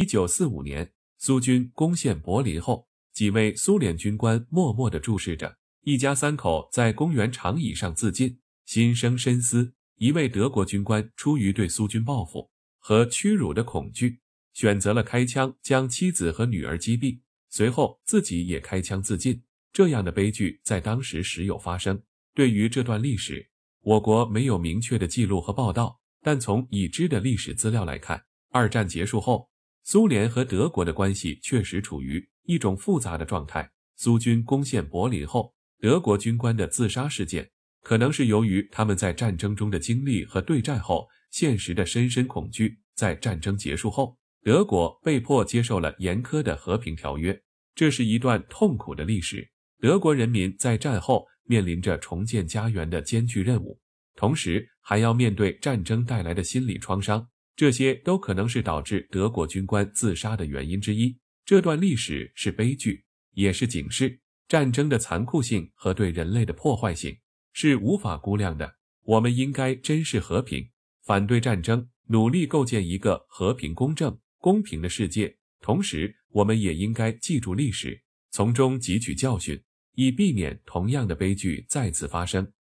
一九四五年，苏军攻陷柏林后，几位苏联军官默默地注视着一家三口在公园长椅上自尽，心生深思。一位德国军官出于对苏军报复和屈辱的恐惧，选择了开枪将妻子和女儿击毙，随后自己也开枪自尽。这样的悲剧在当时时有发生。对于这段历史，我国没有明确的记录和报道，但从已知的历史资料来看，二战结束后。苏联和德国的关系确实处于一种复杂的状态。苏军攻陷柏林后，德国军官的自杀事件可能是由于他们在战争中的经历和对战后现实的深深恐惧。在战争结束后，德国被迫接受了严苛的和平条约，这是一段痛苦的历史。德国人民在战后面临着重建家园的艰巨任务，同时还要面对战争带来的心理创伤。这些都可能是导致德国军官自杀的原因之一。这段历史是悲剧，也是警示。战争的残酷性和对人类的破坏性是无法估量的。我们应该珍视和平，反对战争，努力构建一个和平、公正、公平的世界。同时，我们也应该记住历史，从中汲取教训，以避免同样的悲剧再次发生。